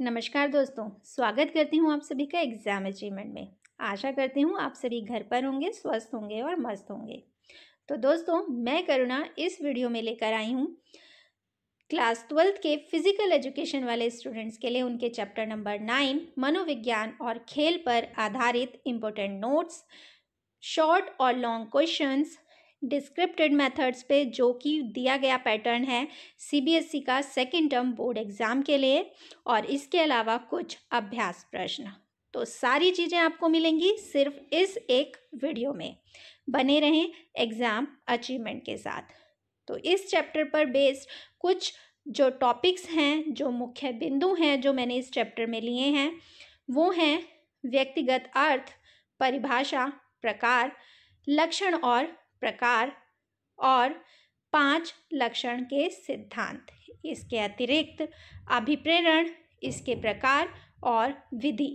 नमस्कार दोस्तों स्वागत करती हूँ आप सभी का एग्ज़ाम अचीवमेंट में आशा करती हूँ आप सभी घर पर होंगे स्वस्थ होंगे और मस्त होंगे तो दोस्तों मैं करुणा इस वीडियो में लेकर आई हूँ क्लास ट्वेल्थ के फिजिकल एजुकेशन वाले स्टूडेंट्स के लिए उनके चैप्टर नंबर नाइन मनोविज्ञान और खेल पर आधारित इम्पोर्टेंट नोट्स शॉर्ट और लॉन्ग क्वेश्चंस डिस्क्रिप्टेड मेथड्स पे जो कि दिया गया पैटर्न है सीबीएसई का सेकेंड टर्म बोर्ड एग्ज़ाम के लिए और इसके अलावा कुछ अभ्यास प्रश्न तो सारी चीज़ें आपको मिलेंगी सिर्फ इस एक वीडियो में बने रहें एग्ज़ाम अचीवमेंट के साथ तो इस चैप्टर पर बेस्ड कुछ जो टॉपिक्स हैं जो मुख्य बिंदु हैं जो मैंने इस चैप्टर में लिए हैं वो हैं व्यक्तिगत अर्थ परिभाषा प्रकार लक्षण और प्रकार और पांच लक्षण के सिद्धांत इसके अतिरिक्त अभिप्रेरण इसके प्रकार और विधि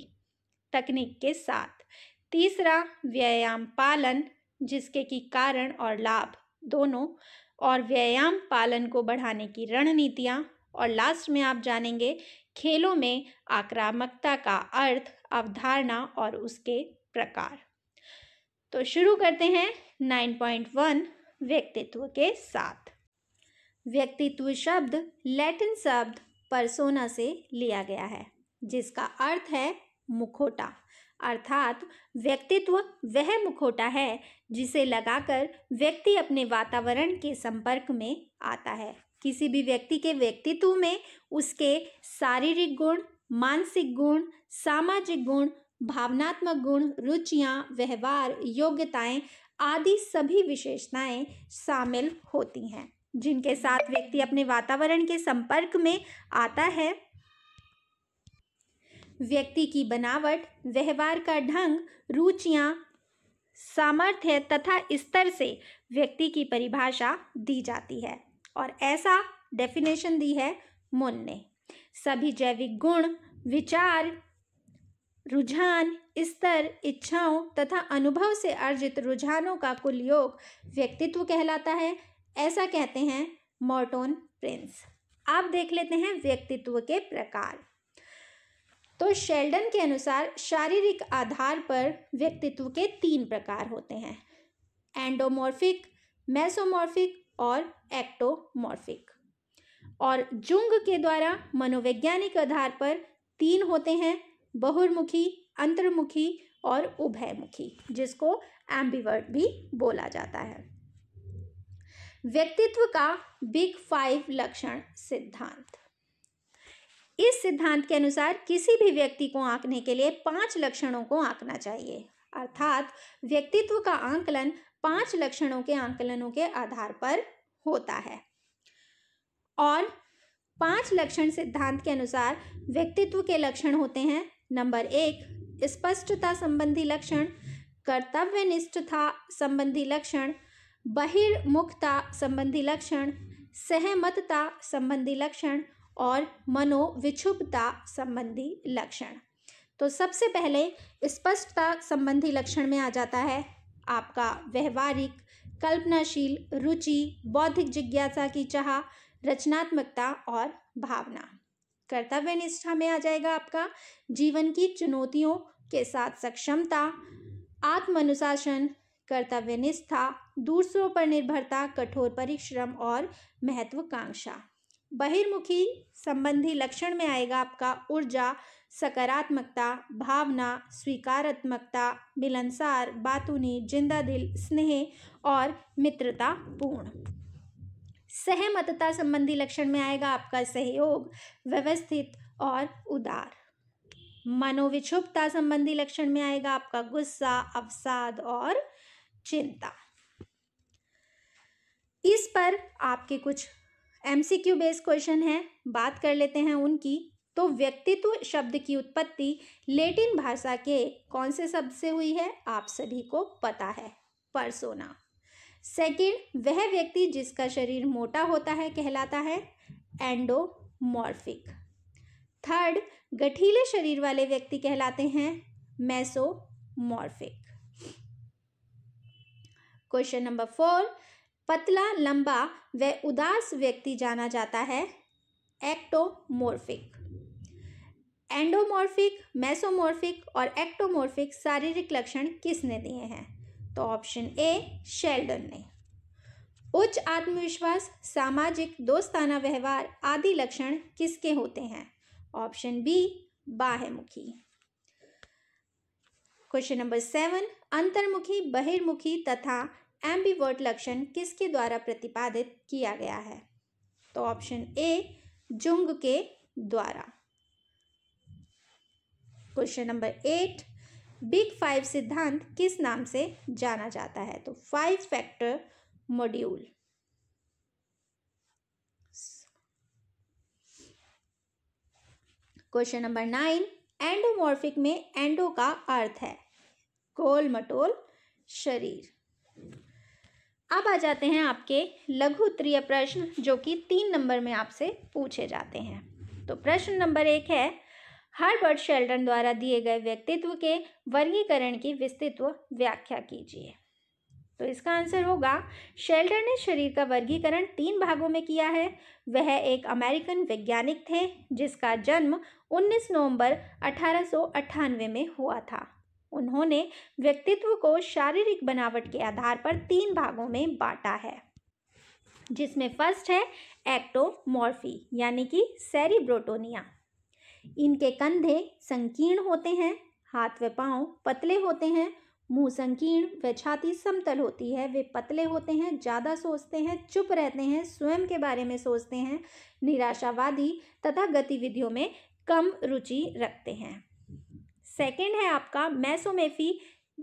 तकनीक के साथ तीसरा व्यायाम पालन जिसके कि कारण और लाभ दोनों और व्यायाम पालन को बढ़ाने की रणनीतियाँ और लास्ट में आप जानेंगे खेलों में आक्रामकता का अर्थ अवधारणा और उसके प्रकार तो शुरू करते हैं नाइन पॉइंट वन व्यक्तित्व के साथ व्यक्तित्व शब्द लैटिन शब्द परसोना से लिया गया है जिसका अर्थ है मुखोटा अर्थात व्यक्तित्व वह मुखोटा है जिसे लगाकर व्यक्ति अपने वातावरण के संपर्क में आता है किसी भी व्यक्ति के व्यक्तित्व में उसके शारीरिक गुण मानसिक गुण सामाजिक गुण भावनात्मक गुण रुचियां, व्यवहार योग्यताएं आदि सभी विशेषताएं शामिल होती हैं जिनके साथ व्यक्ति अपने वातावरण के संपर्क में आता है व्यक्ति की बनावट व्यवहार का ढंग रुचियां सामर्थ्य तथा स्तर से व्यक्ति की परिभाषा दी जाती है और ऐसा डेफिनेशन दी है मुन ने सभी जैविक गुण विचार रुझान स्तर इच्छाओं तथा अनुभव से अर्जित रुझानों का कुल योग व्यक्तित्व कहलाता है ऐसा कहते हैं मोर्टोन प्रिंस आप देख लेते हैं व्यक्तित्व के प्रकार तो शेल्डन के अनुसार शारीरिक आधार पर व्यक्तित्व के तीन प्रकार होते हैं एंडोमॉर्फिक मैसोमॉर्फिक और एक्टोमॉर्फिक और जुंग के द्वारा मनोवैज्ञानिक आधार पर तीन होते हैं बहुर्मुखी अंतर्मुखी और उभयमुखी जिसको एम्बीवर्ड भी बोला जाता है व्यक्तित्व का बिग फाइव लक्षण सिद्धांत इस सिद्धांत के अनुसार किसी भी व्यक्ति को आंकने के लिए पांच लक्षणों को आंकना चाहिए अर्थात व्यक्तित्व का आंकलन पांच लक्षणों के आंकलनों के आधार पर होता है और पांच लक्षण सिद्धांत के अनुसार व्यक्तित्व के लक्षण होते हैं नंबर एक स्पष्टता संबंधी लक्षण कर्तव्यनिष्ठता संबंधी लक्षण बहिर्मुखता संबंधी लक्षण सहमतता संबंधी लक्षण और मनोविक्षुभता संबंधी लक्षण तो सबसे पहले स्पष्टता संबंधी लक्षण में आ जाता है आपका व्यवहारिक कल्पनाशील रुचि बौद्धिक जिज्ञासा की चाह रचनात्मकता और भावना कर्तव्य निष्ठा में आ जाएगा आपका जीवन की चुनौतियों के साथ सक्षमता आत्म अनुशासन कर्तव्य निष्ठा दूसरों पर निर्भरता कठोर परिश्रम और महत्वाकांक्षा बहिर्मुखी संबंधी लक्षण में आएगा आपका ऊर्जा सकारात्मकता भावना स्वीकारात्मकता मिलनसार बातूनी जिंदा दिल स्नेह और मित्रता पूर्ण सहमतता संबंधी लक्षण में आएगा आपका सहयोग व्यवस्थित और उदार मनोविक्षुभता संबंधी लक्षण में आएगा आपका गुस्सा अवसाद और चिंता इस पर आपके कुछ एमसीक्यू बेस क्वेश्चन हैं बात कर लेते हैं उनकी तो व्यक्तित्व शब्द की उत्पत्ति लेटिन भाषा के कौन से शब्द से हुई है आप सभी को पता है परसोना सेकंड वह व्यक्ति जिसका शरीर मोटा होता है कहलाता है एंडोमॉर्फिक थर्ड गठीले शरीर वाले व्यक्ति कहलाते हैं मैसोमॉर्फिक क्वेश्चन नंबर फोर पतला लंबा व उदास व्यक्ति जाना जाता है एक्टोमोर्फिक एंडोमॉर्फिक मैसोमॉर्फिक और एक्टोमॉर्फिक शारीरिक लक्षण किसने दिए हैं ऑप्शन ए शेल्डन ने उच्च आत्मविश्वास सामाजिक दोस्ताना व्यवहार आदि लक्षण किसके होते हैं ऑप्शन बी बाह्यमुखी क्वेश्चन नंबर सेवन अंतर्मुखी बहिर्मुखी तथा एम्बीवर्ट लक्षण किसके द्वारा प्रतिपादित किया गया है तो ऑप्शन ए जुंग के द्वारा question number eight big five सिद्धांत किस नाम से जाना जाता है तो five factor module question number nine endomorphic में एंडो का अर्थ है गोल मटोल शरीर अब आ जाते हैं आपके लघु त्रिय प्रश्न जो कि तीन नंबर में आपसे पूछे जाते हैं तो प्रश्न नंबर एक है हार्बर्ट शेल्डन द्वारा दिए गए व्यक्तित्व के वर्गीकरण की विस्तृत व्याख्या कीजिए तो इसका आंसर होगा शेल्डन ने शरीर का वर्गीकरण तीन भागों में किया है वह एक अमेरिकन वैज्ञानिक थे जिसका जन्म 19 नवंबर अठारह में हुआ था उन्होंने व्यक्तित्व को शारीरिक बनावट के आधार पर तीन भागों में बांटा है जिसमें फर्स्ट है एक्टोमॉर्फी यानी कि सेरिब्रोटोनिया इनके कंधे संकीर्ण होते हैं हाथ व पांव पतले होते हैं मुंह संकीर्ण व छाती समतल होती है वे पतले होते हैं ज़्यादा सोचते हैं चुप रहते हैं स्वयं के बारे में सोचते हैं निराशावादी तथा गतिविधियों में कम रुचि रखते हैं सेकेंड है आपका मैसोमेफी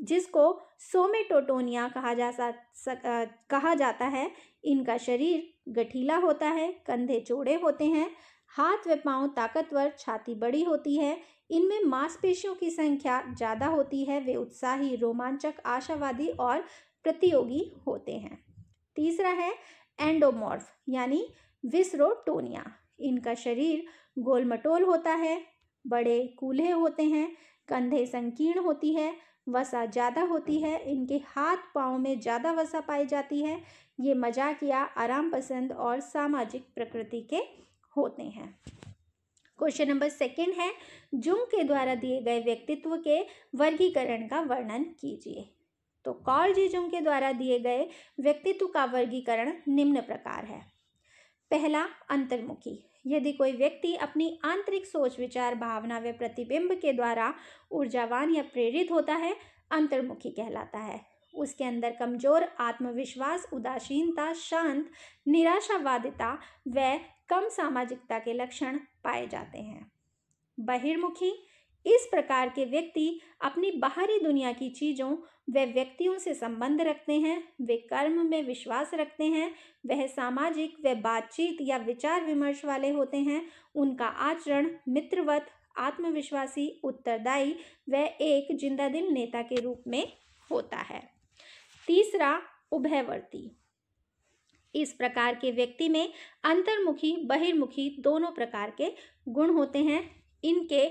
जिसको सोमेटोटोनिया कहा जा सक, आ, कहा जाता है इनका शरीर गठीला होता है कंधे चौड़े होते हैं हाथ व पांव ताकतवर छाती बड़ी होती है इनमें मांसपेशियों की संख्या ज़्यादा होती है वे उत्साही रोमांचक आशावादी और प्रतियोगी होते हैं तीसरा है एंडोमॉर्फ यानी विसरोटोनिया इनका शरीर गोलमटोल होता है बड़े कूल्हे होते हैं कंधे संकीर्ण होती है वसा ज़्यादा होती है इनके हाथ पाँव में ज़्यादा वसा पाई जाती है ये मजाकिया आराम पसंद और सामाजिक प्रकृति के होते हैं क्वेश्चन नंबर सेकेंड है जुंग के द्वारा दिए गए व्यक्तित्व के वर्गीकरण का वर्णन कीजिए तो कॉल जी जुंग के द्वारा दिए गए व्यक्तित्व का वर्गीकरण निम्न प्रकार है पहला अंतर्मुखी यदि कोई व्यक्ति अपनी आंतरिक सोच विचार भावना व प्रतिबिंब के द्वारा ऊर्जावान या प्रेरित होता है अंतर्मुखी कहलाता है उसके अंदर कमजोर आत्मविश्वास उदासीनता शांत निराशावादिता व कम सामाजिकता के लक्षण पाए जाते हैं बहिर्मुखी इस प्रकार के व्यक्ति अपनी बाहरी दुनिया की चीज़ों व व्यक्तियों से संबंध रखते हैं वे कर्म में विश्वास रखते हैं वह सामाजिक व बातचीत या विचार विमर्श वाले होते हैं उनका आचरण मित्रवत आत्मविश्वासी उत्तरदायी व एक जिंदा दिल नेता के रूप में होता है तीसरा उभयवर्ती इस प्रकार के व्यक्ति में अंतर्मुखी बहिर्मुखी दोनों प्रकार के गुण होते हैं इनके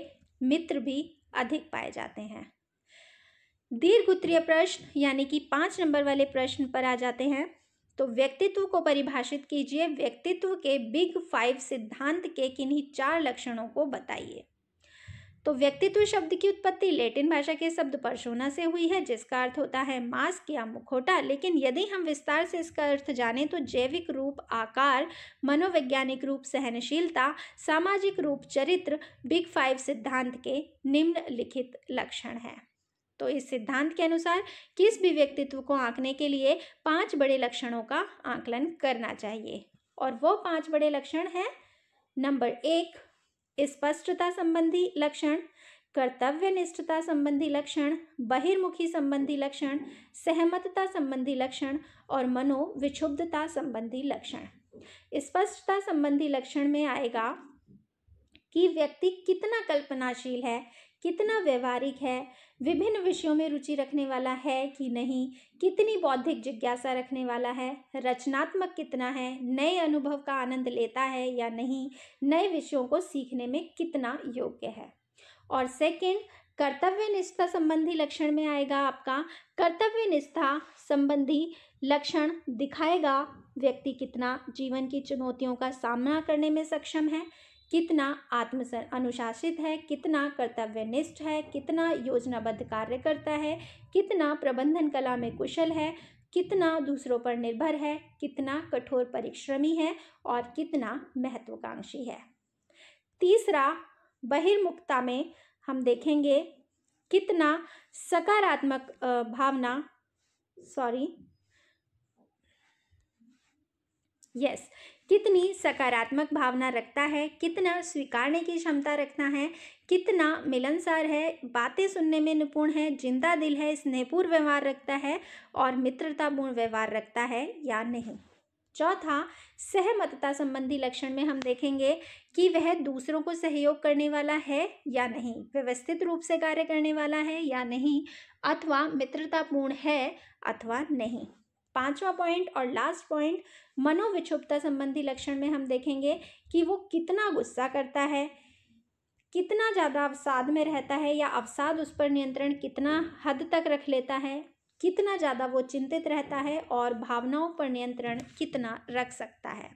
मित्र भी अधिक पाए जाते हैं दीर्घ उत्तरीय प्रश्न यानी कि पाँच नंबर वाले प्रश्न पर आ जाते हैं तो व्यक्तित्व को परिभाषित कीजिए व्यक्तित्व के बिग फाइव सिद्धांत के किन्हीं चार लक्षणों को बताइए तो व्यक्तित्व शब्द की उत्पत्ति लेटिन भाषा के शब्द परसोना से हुई है जिसका अर्थ होता है मास्क या मुखोटा लेकिन यदि हम विस्तार से इसका अर्थ जानें तो जैविक रूप आकार मनोवैज्ञानिक रूप सहनशीलता सामाजिक रूप चरित्र बिग फाइव सिद्धांत के निम्नलिखित लक्षण हैं तो इस सिद्धांत के अनुसार किस भी व्यक्तित्व को आंकने के लिए पांच बड़े लक्षणों का आंकलन करना चाहिए और वो पांच बड़े लक्षण हैं नंबर एक स्पष्टता संबंधी लक्षण कर्तव्य निष्ठता संबंधी लक्षण बहिर्मुखी संबंधी लक्षण सहमतता संबंधी लक्षण और मनोविक्षुब्धता संबंधी लक्षण स्पष्टता संबंधी लक्षण में आएगा कि व्यक्ति कितना कल्पनाशील है कितना व्यवहारिक है विभिन्न विषयों में रुचि रखने वाला है कि नहीं कितनी बौद्धिक जिज्ञासा रखने वाला है रचनात्मक कितना है नए अनुभव का आनंद लेता है या नहीं नए विषयों को सीखने में कितना योग्य है और सेकंड कर्तव्य निष्ठा संबंधी लक्षण में आएगा आपका कर्तव्य निष्ठा संबंधी लक्षण दिखाएगा व्यक्ति कितना जीवन की चुनौतियों का सामना करने में सक्षम है कितना आत्म अनुशासित है कितना कर्तव्यनिष्ठ है कितना योजनाबद्ध कार्य करता है कितना प्रबंधन कला में कुशल है कितना दूसरों पर निर्भर है कितना कठोर परिश्रमी है और कितना महत्वाकांक्षी है तीसरा बहिर्मुखता में हम देखेंगे कितना सकारात्मक भावना सॉरी यस yes, कितनी सकारात्मक भावना रखता है कितना स्वीकारने की क्षमता रखना है कितना मिलनसार है बातें सुनने में निपुण है जिंदा दिल है स्नेहपूर्ण व्यवहार रखता है और मित्रतापूर्ण व्यवहार रखता है या नहीं चौथा सहमतता संबंधी लक्षण में हम देखेंगे कि वह दूसरों को सहयोग करने वाला है या नहीं व्यवस्थित रूप से कार्य करने वाला है या नहीं अथवा मित्रतापूर्ण है अथवा नहीं पांचवा पॉइंट और लास्ट पॉइंट मनोविक्षुभता संबंधी लक्षण में हम देखेंगे कि वो कितना गुस्सा करता है कितना ज़्यादा अवसाद में रहता है या अवसाद उस पर नियंत्रण कितना हद तक रख लेता है कितना ज़्यादा वो चिंतित रहता है और भावनाओं पर नियंत्रण कितना रख सकता है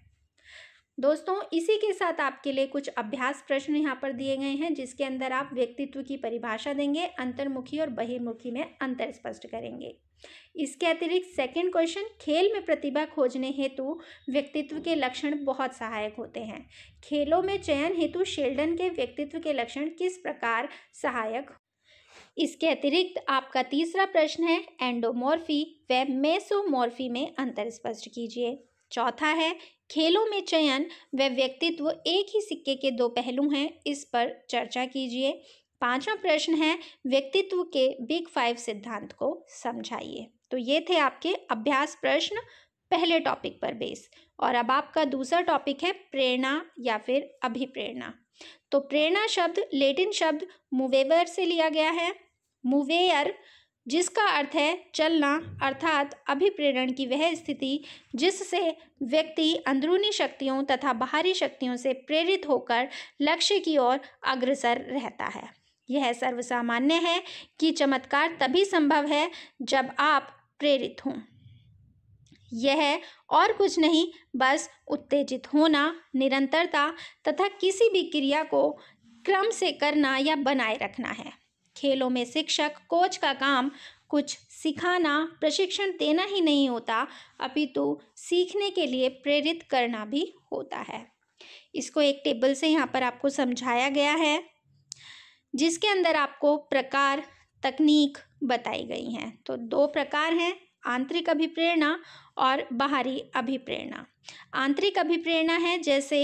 दोस्तों इसी के साथ आपके लिए कुछ अभ्यास प्रश्न यहाँ पर दिए गए हैं जिसके अंदर आप व्यक्तित्व की परिभाषा देंगे अंतर्मुखी और बहिर्मुखी में अंतर स्पष्ट करेंगे इसके अतिरिक्त सेकंड क्वेश्चन खेल में प्रतिभा खोजने हेतु व्यक्तित्व के लक्षण बहुत सहायक होते हैं खेलों में चयन हेतु शेल्डन के व्यक्तित्व के लक्षण किस प्रकार सहायक इसके अतिरिक्त आपका तीसरा प्रश्न है एंडोमॉर्फी व मेसोमोर्फी में अंतर स्पष्ट कीजिए चौथा है खेलों में चयन व व्यक्तित्व एक ही सिक्के के दो पहलू हैं इस पर चर्चा कीजिए पांचवा प्रश्न है व्यक्तित्व के बिग फाइव सिद्धांत को समझाइए तो ये थे आपके अभ्यास प्रश्न पहले टॉपिक पर बेस और अब आपका दूसरा टॉपिक है प्रेरणा या फिर अभिप्रेरणा तो प्रेरणा शब्द लेटिन शब्द मुवेवर से लिया गया है मुवेयर जिसका अर्थ है चलना अर्थात अभिप्रेरण की वह स्थिति जिससे व्यक्ति अंदरूनी शक्तियों तथा बाहरी शक्तियों से प्रेरित होकर लक्ष्य की ओर अग्रसर रहता है यह सर्वसामान्य है कि चमत्कार तभी संभव है जब आप प्रेरित हों यह और कुछ नहीं बस उत्तेजित होना निरंतरता तथा किसी भी क्रिया को क्रम से करना या बनाए रखना है खेलों में शिक्षक कोच का काम कुछ सिखाना प्रशिक्षण देना ही नहीं होता अपितु सीखने के लिए प्रेरित करना भी होता है इसको एक टेबल से यहाँ पर आपको समझाया गया है जिसके अंदर आपको प्रकार तकनीक बताई गई हैं तो दो प्रकार हैं आंतरिक अभिप्रेरणा और बाहरी अभिप्रेरणा आंतरिक अभिप्रेरणा है जैसे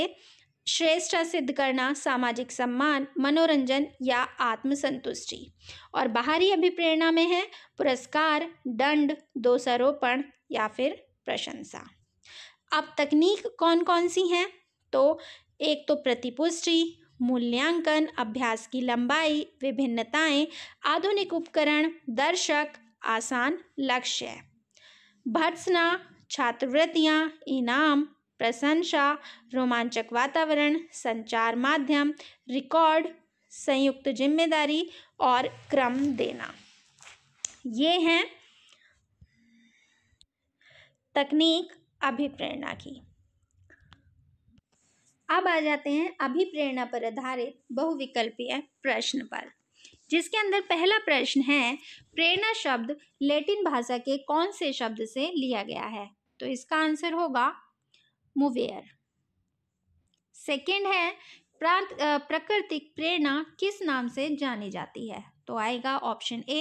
श्रेष्ठ सिद्ध करना सामाजिक सम्मान मनोरंजन या आत्मसंतुष्टि और बाहरी अभिप्रेरणा में है पुरस्कार दंड दोषारोपण या फिर प्रशंसा अब तकनीक कौन कौन सी हैं तो एक तो प्रतिपुष्टि मूल्यांकन अभ्यास की लंबाई विभिन्नताएं आधुनिक उपकरण दर्शक आसान लक्ष्य भर्सना छात्रवृत्तियाँ इनाम प्रशंसा रोमांचक वातावरण संचार माध्यम रिकॉर्ड संयुक्त जिम्मेदारी और क्रम देना ये हैं तकनीक अभिप्रेरणा की अब आ जाते हैं अभिप्रेरणा पर आधारित बहुविकल्पीय प्रश्न पर जिसके अंदर पहला प्रश्न है प्रेरणा शब्द लैटिन भाषा के कौन से शब्द से लिया गया है तो इसका आंसर होगा मुवेयर सेकेंड है प्रांत प्राकृतिक प्रेरणा किस नाम से जानी जाती है तो आएगा ऑप्शन ए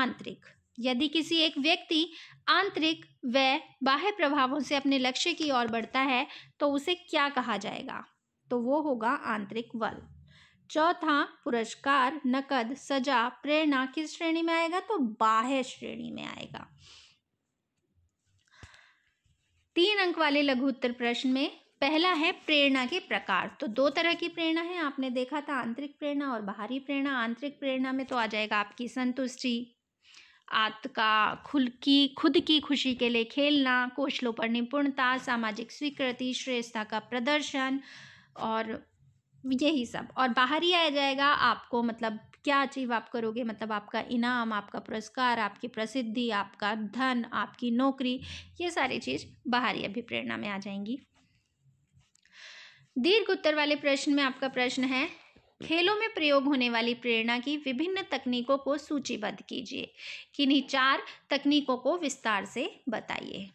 आंतरिक यदि किसी एक व्यक्ति आंतरिक व बाह्य प्रभावों से अपने लक्ष्य की ओर बढ़ता है तो उसे क्या कहा जाएगा तो वो होगा आंतरिक बल चौथा पुरस्कार नकद सजा प्रेरणा किस श्रेणी में आएगा तो बाह्य श्रेणी में आएगा तीन अंक वाले लघु उत्तर प्रश्न में पहला है प्रेरणा के प्रकार तो दो तरह की प्रेरणा है आपने देखा था आंतरिक प्रेरणा और बाहरी प्रेरणा आंतरिक प्रेरणा में तो आ जाएगा आपकी संतुष्टि आत्का खुल की खुद की खुशी के लिए खेलना कौशलों पर निपुणता सामाजिक स्वीकृति श्रेष्ठता का प्रदर्शन और यही सब और बाहरी आ जाएगा आपको मतलब क्या अचीव आप करोगे मतलब आपका इनाम आपका पुरस्कार आपकी प्रसिद्धि आपका धन आपकी नौकरी ये सारी चीज़ बाहरी अभिप्रेरणा में आ जाएंगी दीर्घ उत्तर वाले प्रश्न में आपका प्रश्न है खेलों में प्रयोग होने वाली प्रेरणा की विभिन्न तकनीकों को सूचीबद्ध कीजिए किन्हीं चार तकनीकों को विस्तार से बताइए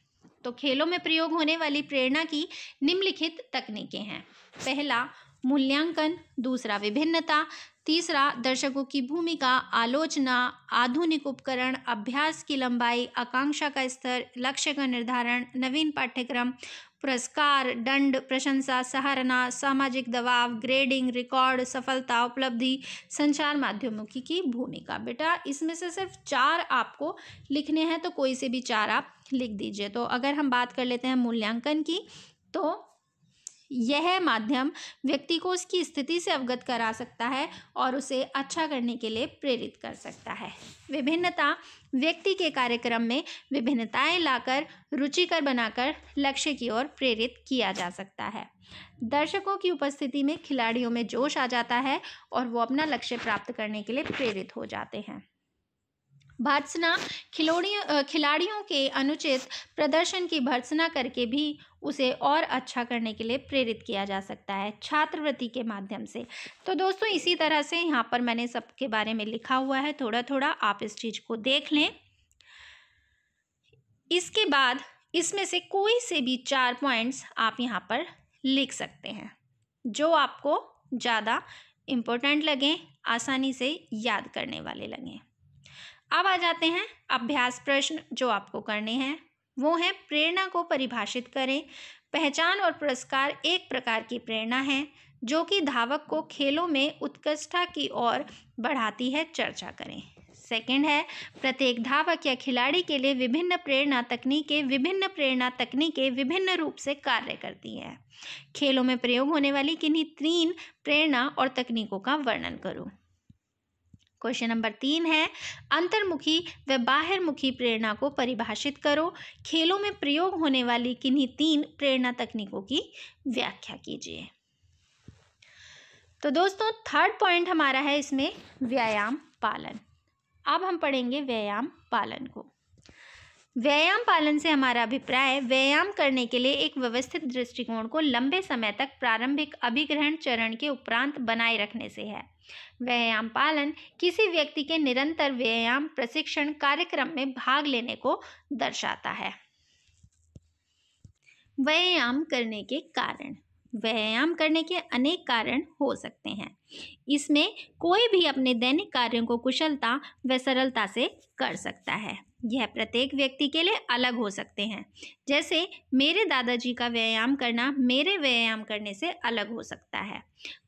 तो खेलों में प्रयोग होने वाली प्रेरणा की निम्नलिखित तकनीकें हैं पहला मूल्यांकन दूसरा विभिन्नता तीसरा दर्शकों की भूमिका आलोचना आधुनिक उपकरण अभ्यास की लंबाई आकांक्षा का स्तर लक्ष्य का निर्धारण नवीन पाठ्यक्रम पुरस्कार दंड प्रशंसा सहारना सामाजिक दबाव ग्रेडिंग रिकॉर्ड सफलता उपलब्धि संचार माध्यमों की, की भूमिका बेटा इसमें से सिर्फ चार आपको लिखने हैं तो कोई से भी चार आप लिख दीजिए तो अगर हम बात कर लेते हैं मूल्यांकन की तो यह माध्यम व्यक्ति को उसकी स्थिति से अवगत करा सकता है और उसे अच्छा करने के लिए प्रेरित कर सकता है विभिन्नता व्यक्ति के कार्यक्रम में विभिन्नताएं लाकर रुचिकर बनाकर लक्ष्य की ओर प्रेरित किया जा सकता है दर्शकों की उपस्थिति में खिलाड़ियों में जोश आ जाता है और वो अपना लक्ष्य प्राप्त करने के लिए प्रेरित हो जाते हैं भर्सना खिलौड़ियों खिलाड़ियों के अनुचित प्रदर्शन की भर्सना करके भी उसे और अच्छा करने के लिए प्रेरित किया जा सकता है छात्रवृत्ति के माध्यम से तो दोस्तों इसी तरह से यहाँ पर मैंने सबके बारे में लिखा हुआ है थोड़ा थोड़ा आप इस चीज़ को देख लें इसके बाद इसमें से कोई से भी चार पॉइंट्स आप यहाँ पर लिख सकते हैं जो आपको ज़्यादा इम्पोर्टेंट लगें आसानी से याद करने वाले लगें अब आ जाते हैं अभ्यास प्रश्न जो आपको करने हैं वो हैं प्रेरणा को परिभाषित करें पहचान और पुरस्कार एक प्रकार की प्रेरणा है जो कि धावक को खेलों में उत्कृष्टता की ओर बढ़ाती है चर्चा करें सेकंड है प्रत्येक धावक या खिलाड़ी के लिए विभिन्न प्रेरणा तकनीकें विभिन्न प्रेरणा तकनीकें विभिन्न रूप से कार्य करती हैं खेलों में प्रयोग होने वाली किन्हीं तीन प्रेरणा और तकनीकों का वर्णन करूँ क्वेश्चन नंबर तीन है अंतर्मुखी व बाहरमुखी प्रेरणा को परिभाषित करो खेलों में प्रयोग होने वाली किन्हीं तीन प्रेरणा तकनीकों की व्याख्या कीजिए तो दोस्तों थर्ड पॉइंट हमारा है इसमें व्यायाम पालन अब हम पढ़ेंगे व्यायाम पालन को व्यायाम पालन से हमारा अभिप्राय व्यायाम करने के लिए एक व्यवस्थित दृष्टिकोण को लंबे समय तक प्रारंभिक अभिग्रहण चरण के उपरांत बनाए रखने से है व्यायाम पालन किसी व्यक्ति के निरंतर व्यायाम प्रशिक्षण कार्यक्रम में भाग लेने को दर्शाता है व्यायाम करने के कारण व्यायाम करने के अनेक कारण हो सकते हैं इसमें कोई भी अपने दैनिक कार्यों को कुशलता व सरलता से कर सकता है यह प्रत्येक व्यक्ति के लिए अलग हो सकते हैं जैसे मेरे दादाजी का व्यायाम करना मेरे व्यायाम करने से अलग हो सकता है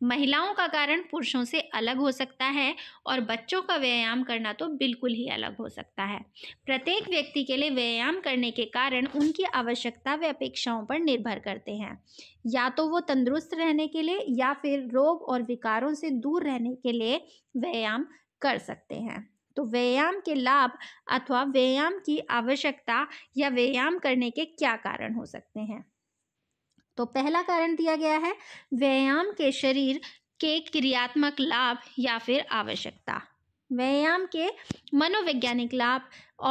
महिलाओं का कारण पुरुषों से अलग हो सकता है और बच्चों का व्यायाम करना तो बिल्कुल ही अलग हो सकता है प्रत्येक व्यक्ति के लिए व्यायाम करने के कारण उनकी आवश्यकता व अपेक्षाओं पर निर्भर करते हैं या तो वो तंदुरुस्त रहने के लिए या फिर रोग और विकारों से दूर रहने के लिए व्यायाम कर सकते हैं तो व्यायाम के लाभ अथवा व्यायाम की आवश्यकता या व्यायाम करने के क्या कारण हो सकते हैं तो पहला कारण दिया गया है व्यायाम के शरीर के क्रियात्मक लाभ या फिर आवश्यकता व्यायाम के मनोवैज्ञानिक लाभ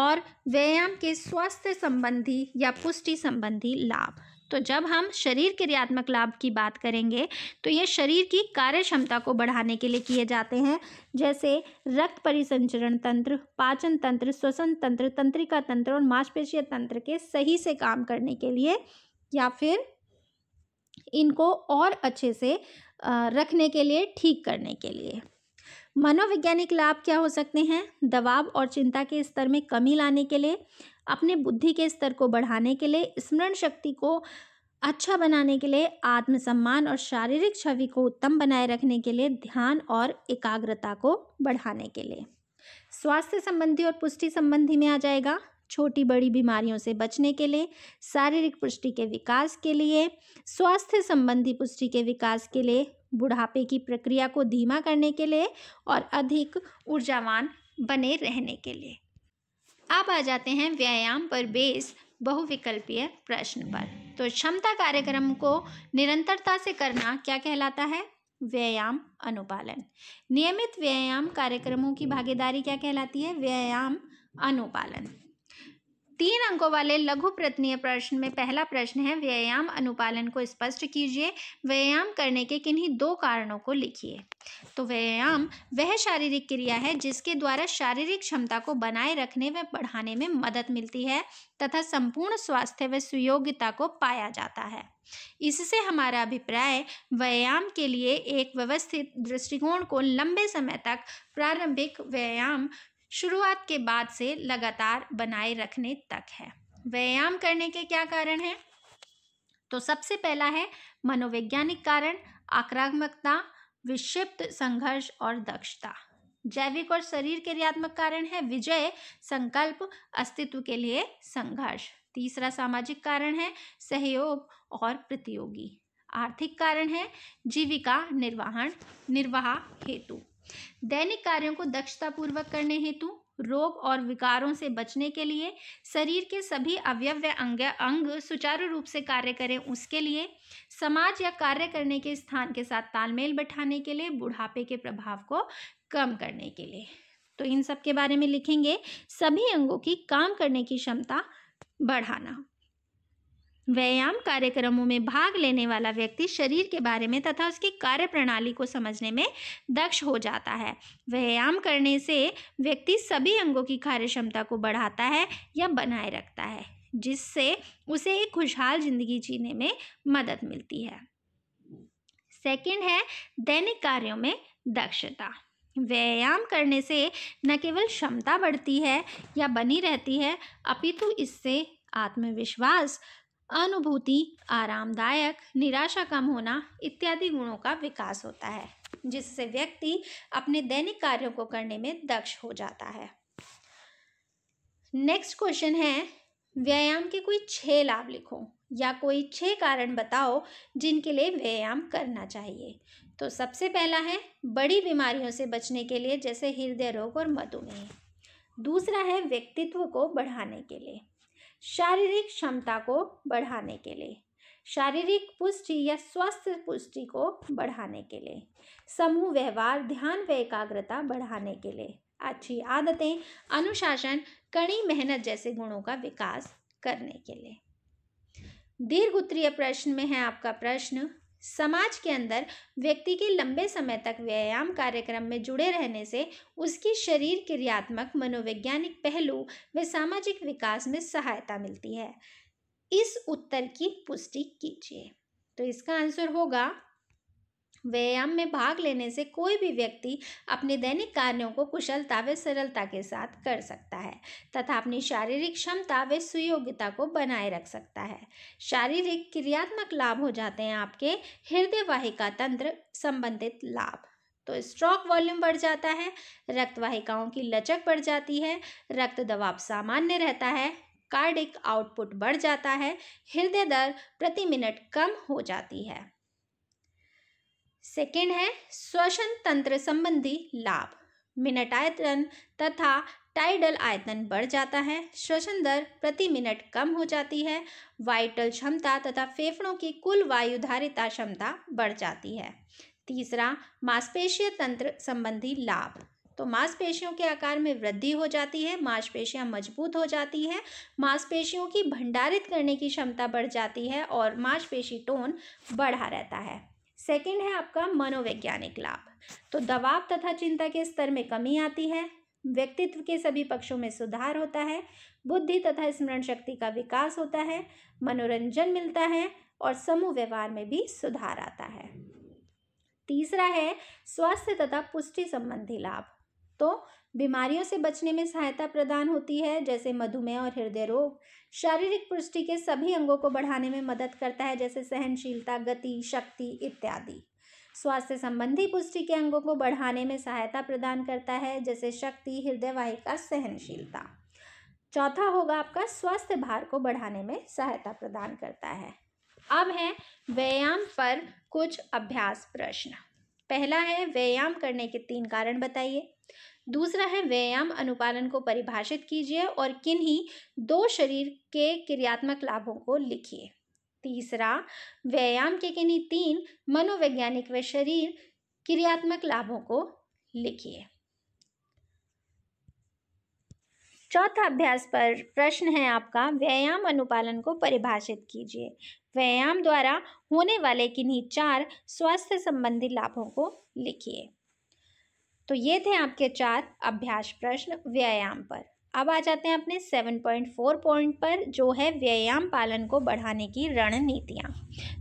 और व्यायाम के स्वास्थ्य संबंधी या पुष्टि संबंधी लाभ तो जब हम शरीर क्रियात्मक लाभ की बात करेंगे तो ये शरीर की कार्य क्षमता को बढ़ाने के लिए किए जाते हैं जैसे रक्त परिसंचरण तंत्र पाचन तंत्र श्वसन तंत्र तंत्रिका तंत्र और मांसपेशीय तंत्र के सही से काम करने के लिए या फिर इनको और अच्छे से रखने के लिए ठीक करने के लिए मनोवैज्ञानिक लाभ क्या हो सकते हैं दबाव और चिंता के स्तर में कमी लाने के लिए अपने बुद्धि के स्तर को बढ़ाने के लिए स्मरण शक्ति को अच्छा बनाने के लिए आत्मसम्मान और शारीरिक छवि को उत्तम बनाए रखने के लिए ध्यान और एकाग्रता को बढ़ाने के लिए स्वास्थ्य संबंधी और पुष्टि संबंधी में आ जाएगा छोटी बड़ी बीमारियों से बचने के लिए शारीरिक पुष्टि के विकास के लिए स्वास्थ्य संबंधी पुष्टि के विकास के लिए बुढ़ापे की प्रक्रिया को धीमा करने के लिए और अधिक ऊर्जावान बने रहने के लिए अब आ जाते हैं व्यायाम पर बेस बहुविकल्पीय प्रश्न पर तो क्षमता कार्यक्रम को निरंतरता से करना क्या कहलाता है व्यायाम अनुपालन नियमित व्यायाम कार्यक्रमों की भागीदारी क्या कहलाती है व्यायाम अनुपालन तीन अंकों वाले लघु प्रतनीय प्रश्न में पहला प्रश्न है व्यायाम अनुपालन को स्पष्ट कीजिए व्यायाम करने के किन्हीं दो कारणों को लिखिए तो व्यायाम वह शारीरिक क्रिया है जिसके द्वारा शारीरिक क्षमता को बनाए रखने व बढ़ाने में मदद मिलती है तथा संपूर्ण स्वास्थ्य व सुयोग्यता को पाया जाता है इससे हमारा अभिप्राय व्यायाम के लिए एक व्यवस्थित दृष्टिकोण को लंबे समय तक प्रारंभिक व्यायाम शुरुआत के बाद से लगातार बनाए रखने तक है व्यायाम करने के क्या कारण हैं तो सबसे पहला है मनोवैज्ञानिक कारण आक्रामकता विक्षिप्त संघर्ष और दक्षता जैविक और शरीर क्रियात्मक कारण है विजय संकल्प अस्तित्व के लिए संघर्ष तीसरा सामाजिक कारण है सहयोग और प्रतियोगी आर्थिक कारण है जीविका निर्वाहन निर्वाह हेतु दैनिक कार्यों को दक्षतापूर्वक करने हेतु रोग और विकारों से बचने के लिए शरीर के सभी अवयव व अंग अंग सुचारू रूप से कार्य करें उसके लिए समाज या कार्य करने के स्थान के साथ तालमेल बैठाने के लिए बुढ़ापे के प्रभाव को कम करने के लिए तो इन सब के बारे में लिखेंगे सभी अंगों की काम करने की क्षमता बढ़ाना व्यायाम कार्यक्रमों में भाग लेने वाला व्यक्ति शरीर के बारे में तथा उसकी कार्य प्रणाली को समझने में दक्ष हो जाता है व्यायाम करने से व्यक्ति सभी अंगों की कार्य क्षमता को बढ़ाता है या बनाए रखता है जिससे उसे एक खुशहाल जिंदगी जीने में मदद मिलती है सेकंड है दैनिक कार्यों में दक्षता व्यायाम करने से न केवल क्षमता बढ़ती है या बनी रहती है अपितु इससे आत्मविश्वास अनुभूति आरामदायक निराशा कम होना इत्यादि गुणों का विकास होता है जिससे व्यक्ति अपने दैनिक कार्यों को करने में दक्ष हो जाता है नेक्स्ट क्वेश्चन है व्यायाम के कोई छह लाभ लिखो या कोई छः कारण बताओ जिनके लिए व्यायाम करना चाहिए तो सबसे पहला है बड़ी बीमारियों से बचने के लिए जैसे हृदय रोग और मधुमेह दूसरा है व्यक्तित्व को बढ़ाने के लिए शारीरिक क्षमता को बढ़ाने के लिए शारीरिक पुष्टि या स्वस्थ पुष्टि को बढ़ाने के लिए समूह व्यवहार ध्यान व एकाग्रता बढ़ाने के लिए अच्छी आदतें अनुशासन कड़ी मेहनत जैसे गुणों का विकास करने के लिए दीर्घ उत्तरीय प्रश्न में है आपका प्रश्न समाज के अंदर व्यक्ति के लंबे समय तक व्यायाम कार्यक्रम में जुड़े रहने से उसकी शरीर क्रियात्मक मनोवैज्ञानिक पहलू व सामाजिक विकास में सहायता मिलती है इस उत्तर की पुष्टि कीजिए तो इसका आंसर होगा व्यायाम में भाग लेने से कोई भी व्यक्ति अपने दैनिक कार्यों को कुशलता व सरलता के साथ कर सकता है तथा अपनी शारीरिक क्षमता व सुयोग्यता को बनाए रख सकता है शारीरिक क्रियात्मक लाभ हो जाते हैं आपके हृदय वाहिका तंत्र संबंधित लाभ तो स्ट्रोक वॉल्यूम बढ़ जाता है रक्त वाहिकाओं की लचक बढ़ जाती है रक्त दबाव सामान्य रहता है कार्डिक आउटपुट बढ़ जाता है हृदय दर प्रति मिनट कम हो जाती है सेकेंड है श्वसन तंत्र संबंधी लाभ मिनट आयतन तथा टाइडल आयतन बढ़ जाता है श्वसन दर प्रति मिनट कम हो जाती है वाइटल क्षमता तथा फेफड़ों की कुल वायुधारिता क्षमता बढ़ जाती है तीसरा मांसपेशीय तंत्र संबंधी लाभ तो मांसपेशियों के आकार में वृद्धि हो जाती है मांसपेशियां मजबूत हो जाती हैं मांसपेशियों की भंडारित करने की क्षमता बढ़ जाती है और मांसपेशी टोन बढ़ा रहता है सेकंड है आपका मनोवैज्ञानिक लाभ तो दबाव तथा चिंता के स्तर में कमी आती है व्यक्तित्व के सभी पक्षों में सुधार होता है बुद्धि तथा स्मरण शक्ति का विकास होता है मनोरंजन मिलता है और समूह व्यवहार में भी सुधार आता है तीसरा है स्वास्थ्य तथा पुष्टि संबंधी लाभ तो बीमारियों से बचने में सहायता प्रदान होती है जैसे मधुमेह और हृदय रोग शारीरिक पुष्टि के सभी अंगों को बढ़ाने में मदद करता है जैसे सहनशीलता गति शक्ति इत्यादि स्वास्थ्य संबंधी पुष्टि के अंगों को बढ़ाने में सहायता प्रदान करता है जैसे शक्ति हृदय वाहिका सहनशीलता चौथा होगा आपका स्वास्थ्य भार को बढ़ाने में सहायता प्रदान करता है अब है व्यायाम पर कुछ अभ्यास प्रश्न पहला है व्यायाम करने के तीन कारण बताइए दूसरा है व्यायाम अनुपालन को परिभाषित कीजिए और किन्हीं दो शरीर के क्रियात्मक लाभों को लिखिए तीसरा व्यायाम के किन्हीं तीन मनोवैज्ञानिक व शरीर क्रियात्मक लाभों को लिखिए चौथा अभ्यास पर प्रश्न है आपका व्यायाम अनुपालन को परिभाषित कीजिए व्यायाम द्वारा होने वाले किन्हीं चार स्वास्थ्य संबंधी लाभों को लिखिए तो ये थे आपके चार अभ्यास प्रश्न व्यायाम पर अब आ जाते हैं अपने सेवन पॉइंट पर जो है व्यायाम पालन को बढ़ाने की रणनीतियाँ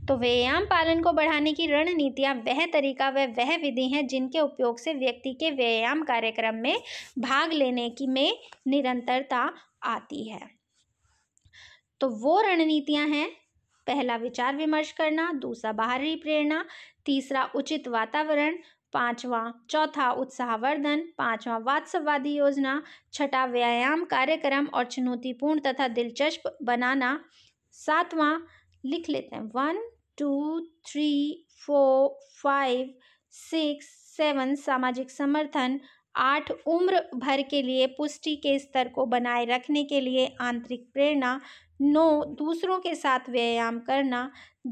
तो व्यायाम पालन को बढ़ाने की रणनीतियाँ वह तरीका व वह, वह विधि हैं जिनके उपयोग से व्यक्ति के व्यायाम कार्यक्रम में भाग लेने की में निरंतरता आती है तो वो रणनीतियाँ हैं पहला विचार विमर्श करना दूसरा बाहरी प्रेरणा तीसरा उचित वातावरण पांचवा चौथा उत्साहवर्धन पांचवा वात्सवादी योजना छठा व्यायाम कार्यक्रम और चुनौतीपूर्ण तथा दिलचस्प बनाना सातवां लिख लेते हैं one two three four five six seven सामाजिक समर्थन आठ उम्र भर के लिए पुष्टि के स्तर को बनाए रखने के लिए आंतरिक प्रेरणा नौ दूसरों के साथ व्यायाम करना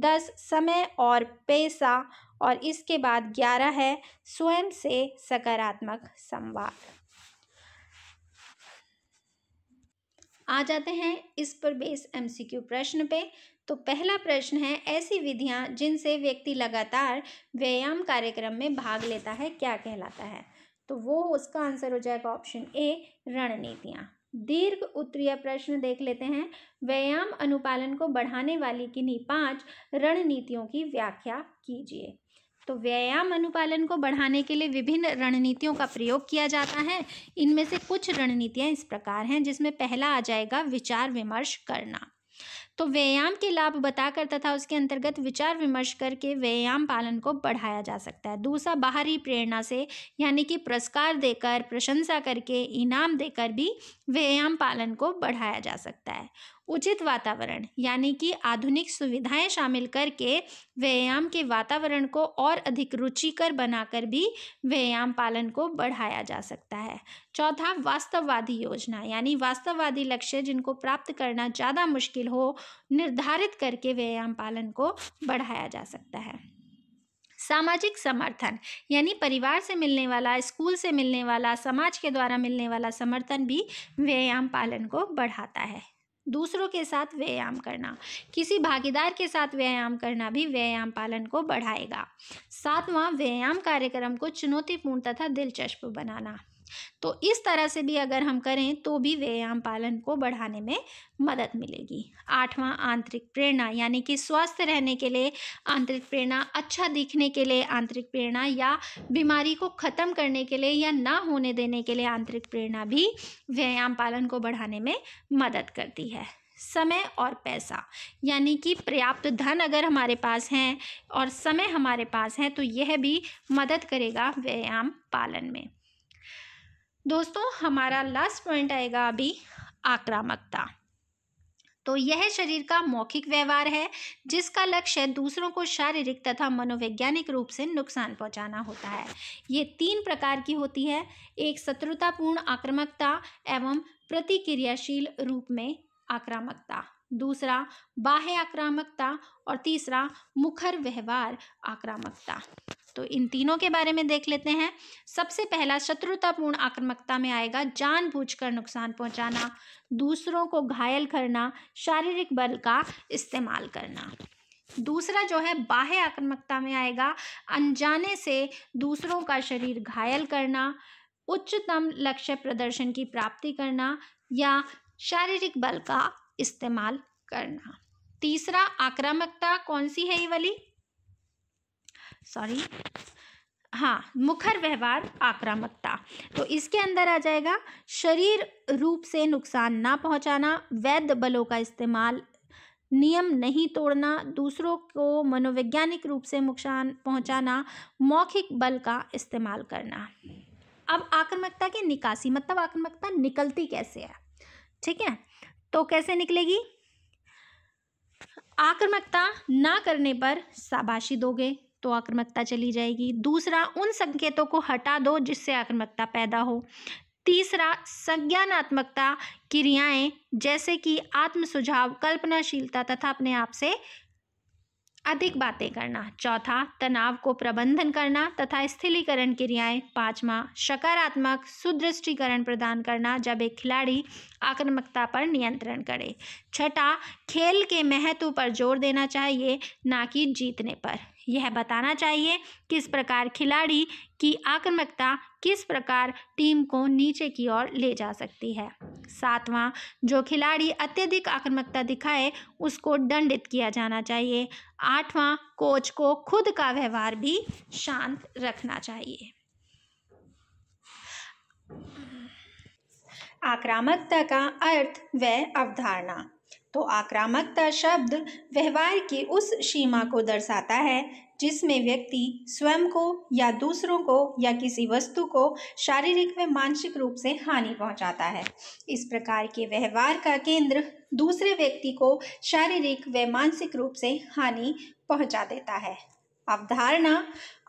दस समय और पैसा और इसके बाद ग्यारह है स्वयं से सकारात्मक संवाद आ जाते हैं इस पर बेस एमसीक्यू प्रश्न पे तो पहला प्रश्न है ऐसी विधियां जिनसे व्यक्ति लगातार व्यायाम कार्यक्रम में भाग लेता है क्या कहलाता है तो वो उसका आंसर हो जाएगा ऑप्शन ए रणनीतियाँ दीर्घ उत्तरीय प्रश्न देख लेते हैं व्यायाम अनुपालन को बढ़ाने वाली किन्हीं पांच रणनीतियों की व्याख्या कीजिए तो व्यायाम अनुपालन को बढ़ाने के लिए विभिन्न रणनीतियों का प्रयोग किया जाता है इनमें से कुछ रणनीतियाँ इस प्रकार हैं जिसमें पहला आ जाएगा विचार विमर्श करना तो व्यायाम के लाभ बताकर तथा उसके अंतर्गत विचार विमर्श करके व्यायाम पालन को बढ़ाया जा सकता है दूसरा बाहरी प्रेरणा से यानी कि पुरस्कार देकर प्रशंसा करके इनाम देकर भी व्यायाम पालन को बढ़ाया जा सकता है उचित वातावरण यानी कि आधुनिक सुविधाएं शामिल करके व्यायाम के वातावरण को और अधिक रुचिकर बनाकर भी व्यायाम पालन को बढ़ाया जा सकता है चौथा वास्तववादी योजना यानी वास्तववादी लक्ष्य जिनको प्राप्त करना ज़्यादा मुश्किल हो निर्धारित करके व्यायाम पालन को बढ़ाया जा सकता है सामाजिक समर्थन यानी परिवार से मिलने वाला स्कूल से मिलने वाला समाज के द्वारा मिलने वाला समर्थन भी व्यायाम पालन को बढ़ाता है दूसरों के साथ व्यायाम करना किसी भागीदार के साथ व्यायाम करना भी व्यायाम पालन को बढ़ाएगा सातवां व्यायाम कार्यक्रम को चुनौतीपूर्ण तथा दिलचस्प बनाना तो इस तरह से भी अगर हम करें तो भी व्यायाम पालन को बढ़ाने में मदद मिलेगी आठवां आंतरिक प्रेरणा यानी कि स्वस्थ रहने के लिए आंतरिक प्रेरणा अच्छा दिखने के लिए आंतरिक प्रेरणा या बीमारी को ख़त्म करने के लिए या ना होने देने के लिए आंतरिक प्रेरणा भी व्यायाम पालन को बढ़ाने में मदद करती है समय और पैसा यानी कि पर्याप्त धन अगर हमारे पास हैं और समय हमारे पास हैं तो यह भी मदद करेगा व्यायाम पालन में दोस्तों हमारा लास्ट पॉइंट आएगा अभी आक्रामकता तो यह शरीर का मौखिक व्यवहार है जिसका लक्ष्य दूसरों को शारीरिक तथा मनोवैज्ञानिक रूप से नुकसान पहुंचाना होता है ये तीन प्रकार की होती है एक शत्रुतापूर्ण आक्रामकता एवं प्रतिक्रियाशील रूप में आक्रामकता दूसरा बाह्य आक्रामकता और तीसरा मुखर व्यवहार आक्रामकता तो इन तीनों के बारे में देख लेते हैं सबसे पहला शत्रुतापूर्ण आक्रमकता में आएगा जानबूझकर नुकसान पहुंचाना दूसरों को घायल करना शारीरिक बल का इस्तेमाल करना दूसरा जो है बाह्य आक्रमकता में आएगा अनजाने से दूसरों का शरीर घायल करना उच्चतम लक्ष्य प्रदर्शन की प्राप्ति करना या शारीरिक बल का इस्तेमाल करना तीसरा आक्रामकता कौन सी है ये वाली सॉरी हाँ मुखर व्यवहार आक्रामकता तो इसके अंदर आ जाएगा शरीर रूप से नुकसान ना पहुंचाना वैध बलों का इस्तेमाल नियम नहीं तोड़ना दूसरों को मनोवैज्ञानिक रूप से नुकसान पहुंचाना मौखिक बल का इस्तेमाल करना अब आक्रामकता की निकासी मतलब आक्रामकता निकलती कैसे है ठीक है तो कैसे निकलेगी आक्रामकता ना करने पर शाबाशी दोगे तो आक्रमकता चली जाएगी दूसरा उन संकेतों को हटा दो जिससे आक्रमकता पैदा हो तीसरा संज्ञानात्मकता क्रियाएं जैसे कि आत्म सुझाव कल्पनाशीलता तथा अपने आप से अधिक बातें करना चौथा तनाव को प्रबंधन करना तथा स्थिलीकरण क्रियाएं पांचवा सकारात्मक सुदृष्टिकरण प्रदान करना जब एक खिलाड़ी आक्रामकता पर नियंत्रण करे छठा खेल के महत्व पर जोर देना चाहिए ना कि जीतने पर यह बताना चाहिए किस प्रकार खिलाड़ी की आक्रमकता किस प्रकार टीम को नीचे की ओर ले जा सकती है सातवां जो खिलाड़ी अत्यधिक आक्रमकता दिखाए उसको दंडित किया जाना चाहिए आठवां कोच को खुद का व्यवहार भी शांत रखना चाहिए आक्रामकता का अर्थ व अवधारणा तो आक्रामकता शब्द व्यवहार की उस सीमा को दर्शाता है जिसमें व्यक्ति स्वयं को या दूसरों को या किसी वस्तु को शारीरिक व मानसिक रूप से हानि पहुंचाता है इस प्रकार के व्यवहार का केंद्र दूसरे व्यक्ति को शारीरिक व मानसिक रूप से हानि पहुंचा देता है अवधारणा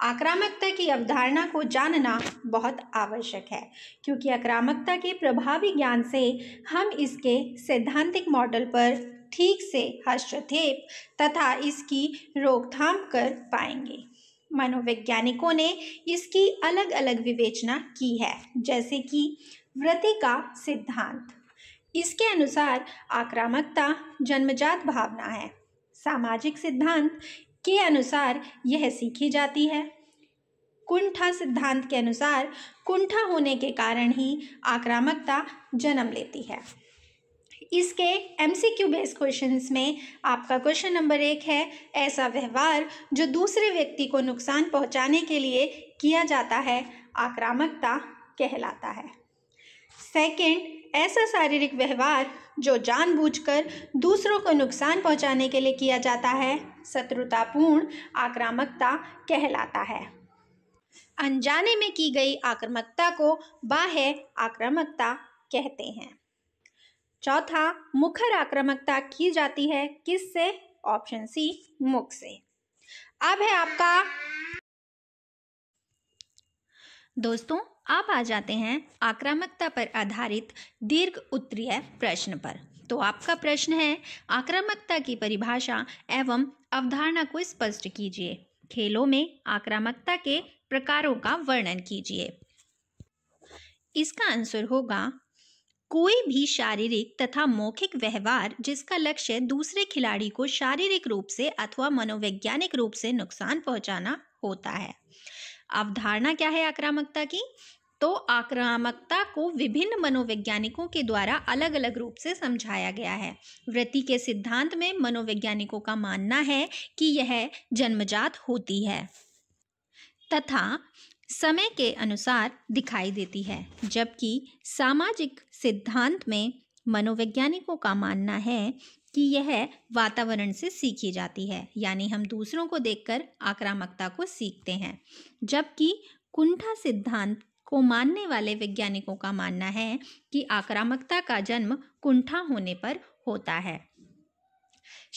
आक्रामकता की अवधारणा को जानना बहुत आवश्यक है क्योंकि आक्रामकता के प्रभावी ज्ञान से हम इसके सैद्धांतिक मॉडल पर ठीक से हस्तक्षेप तथा इसकी रोकथाम कर पाएंगे मनोवैज्ञानिकों ने इसकी अलग अलग विवेचना की है जैसे कि वृत्ति का सिद्धांत इसके अनुसार आक्रामकता जन्मजात भावना है सामाजिक सिद्धांत के अनुसार यह सीखी जाती है कुंठा सिद्धांत के अनुसार कुंठा होने के कारण ही आक्रामकता जन्म लेती है इसके M C Q based question में आपका क्वेश्चन नंबर एक है ऐसा व्यवहार जो दूसरे व्यक्ति को नुकसान पहुंचाने के लिए किया जाता है आक्रामकता कहलाता है सेकंड ऐसा शारीरिक व्यवहार जो जानबूझकर दूसरों को नुकसान पहुंचाने के लिए किया जाता है शत्रुतापूर्ण आक्रामकता कहलाता है अनजाने में की गई आक्रामकता को बाह्य आक्रामकता कहते हैं चौथा मुखर आक्रामकता की जाती है किससे ऑप्शन सी मुख से अब है आपका दोस्तों आप आ जाते हैं आक्रामकता पर आधारित दीर्घ उत्तरीय प्रश्न पर तो आपका प्रश्न है आक्रामकता की परिभाषा एवं अवधारणा को स्पष्ट कीजिए खेलों में आक्रामकता के प्रकारों का वर्णन कीजिए इसका आंसर होगा कोई भी शारीरिक तथा मौखिक व्यवहार जिसका लक्ष्य दूसरे खिलाड़ी को शारीरिक रूप से अथवा मनोवैज्ञानिक रूप से नुकसान पहुंचाना होता है अवधारणा क्या है आक्रामकता की तो आक्रामकता को विभिन्न मनोवैज्ञानिकों के द्वारा अलग अलग रूप से समझाया गया है वृत्ति के सिद्धांत में मनोवैज्ञानिकों का मानना है कि यह जन्मजात होती है तथा समय के अनुसार दिखाई देती है जबकि सामाजिक सिद्धांत में मनोवैज्ञानिकों का मानना है कि यह वातावरण से सीखी जाती है यानी हम दूसरों को देखकर आक्रामकता को सीखते हैं जबकि कुंठा सिद्धांत को मानने वाले वैज्ञानिकों का मानना है कि आक्रामकता का जन्म कुंठा होने पर होता है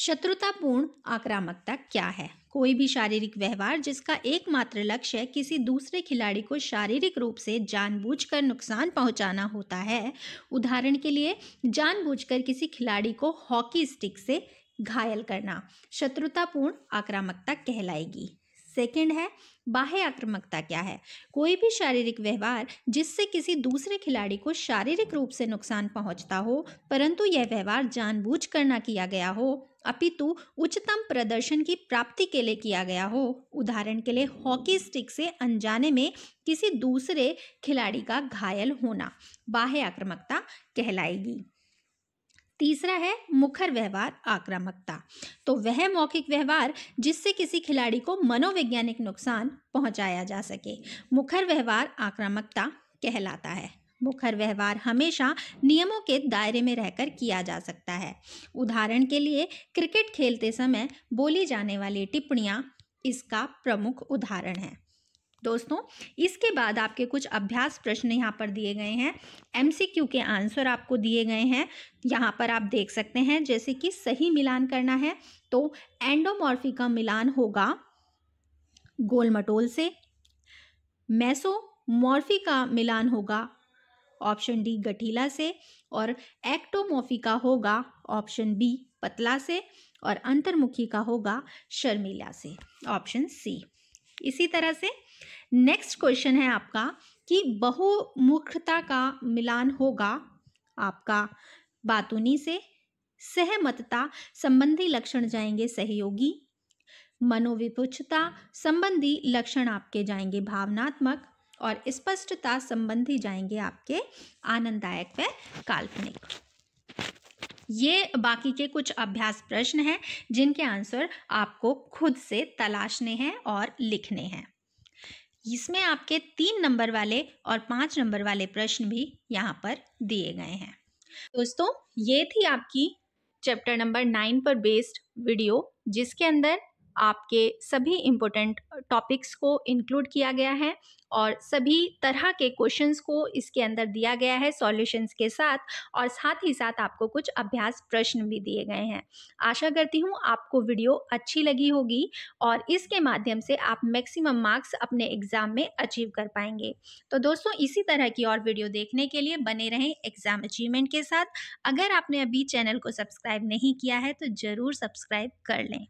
शत्रुतापूर्ण आक्रामकता क्या है कोई भी शारीरिक व्यवहार जिसका एकमात्र लक्ष्य किसी दूसरे खिलाड़ी को शारीरिक रूप से जानबूझकर नुकसान पहुंचाना होता है उदाहरण के लिए जानबूझकर किसी खिलाड़ी को हॉकी स्टिक से घायल करना शत्रुतापूर्ण आक्रामकता कहलाएगी सेकंड है बाह्य आक्रामकता क्या है कोई भी शारीरिक व्यवहार जिससे किसी दूसरे खिलाड़ी को शारीरिक रूप से नुकसान पहुंचता हो परंतु यह व्यवहार जानबूझ कर ना किया गया हो अपितु उच्चतम प्रदर्शन की प्राप्ति के लिए किया गया हो उदाहरण के लिए हॉकी स्टिक से अनजाने में किसी दूसरे खिलाड़ी का घायल होना बाह्य आक्रामकता कहलाएगी तीसरा है मुखर व्यवहार आक्रामकता तो वह मौखिक व्यवहार जिससे किसी खिलाड़ी को मनोवैज्ञानिक नुकसान पहुंचाया जा सके मुखर व्यवहार आक्रामकता कहलाता है मुखर व्यवहार हमेशा नियमों के दायरे में रहकर किया जा सकता है उदाहरण के लिए क्रिकेट खेलते समय बोली जाने वाली टिप्पणियाँ इसका प्रमुख उदाहरण है दोस्तों इसके बाद आपके कुछ अभ्यास प्रश्न यहाँ पर दिए गए हैं एमसीक्यू के आंसर आपको दिए गए हैं यहाँ पर आप देख सकते हैं जैसे कि सही मिलान करना है तो एंडोमॉर्फी का मिलान होगा गोलमटोल से मैसोमॉर्फी का मिलान होगा ऑप्शन डी गठीला से और एक्टोमोफी का होगा ऑप्शन बी पतला से और अंतर्मुखी का होगा शर्मिला से ऑप्शन सी इसी तरह से नेक्स्ट क्वेश्चन है आपका कि बहुमुखता का मिलान होगा आपका बातूनी से सहमतता संबंधी लक्षण जाएंगे सहयोगी मनोविपुचता संबंधी लक्षण आपके जाएंगे भावनात्मक और स्पष्टता संबंधी जाएंगे आपके आनंददायक व काल्पनिक ये बाकी के कुछ अभ्यास प्रश्न हैं जिनके आंसर आपको खुद से तलाशने हैं और लिखने हैं इसमें आपके तीन नंबर वाले और पाँच नंबर वाले प्रश्न भी यहाँ पर दिए गए हैं दोस्तों ये थी आपकी चैप्टर नंबर नाइन पर बेस्ड वीडियो जिसके अंदर आपके सभी इम्पोर्टेंट टॉपिक्स को इंक्लूड किया गया है और सभी तरह के क्वेश्चंस को इसके अंदर दिया गया है सॉल्यूशंस के साथ और साथ ही साथ आपको कुछ अभ्यास प्रश्न भी दिए गए हैं आशा करती हूँ आपको वीडियो अच्छी लगी होगी और इसके माध्यम से आप मैक्सिमम मार्क्स अपने एग्ज़ाम में अचीव कर पाएंगे तो दोस्तों इसी तरह की और वीडियो देखने के लिए बने रहें एग्ज़ाम अचीवमेंट के साथ अगर आपने अभी चैनल को सब्सक्राइब नहीं किया है तो ज़रूर सब्सक्राइब कर लें